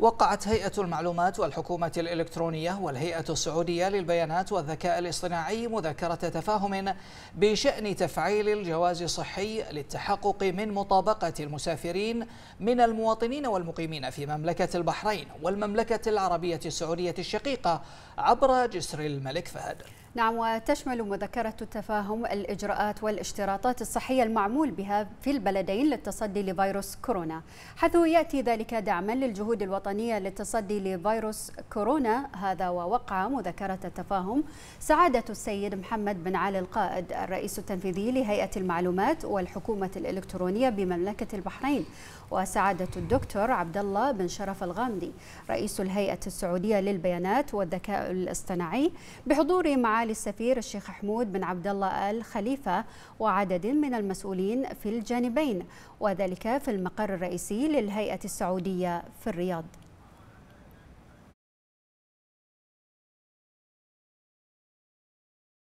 وقعت هيئة المعلومات والحكومة الإلكترونية والهيئة السعودية للبيانات والذكاء الاصطناعي مذكرة تفاهم بشأن تفعيل الجواز الصحي للتحقق من مطابقة المسافرين من المواطنين والمقيمين في مملكة البحرين والمملكة العربية السعودية الشقيقة عبر جسر الملك فهد نعم وتشمل مذكرة التفاهم الإجراءات والاشتراطات الصحية المعمول بها في البلدين للتصدي لفيروس كورونا حيث يأتي ذلك دعما للجهود الوطنية للتصدي لفيروس كورونا هذا ووقع مذكرة التفاهم سعادة السيد محمد بن علي القائد الرئيس التنفيذي لهيئة المعلومات والحكومة الإلكترونية بمملكة البحرين وسعادة الدكتور عبد الله بن شرف الغامدي رئيس الهيئة السعودية للبيانات والذكاء الاصطناعي بحضور معالي معالي السفير الشيخ حمود بن عبد الله آل خليفة وعدد من المسؤولين في الجانبين وذلك في المقر الرئيسي للهيئة السعودية في الرياض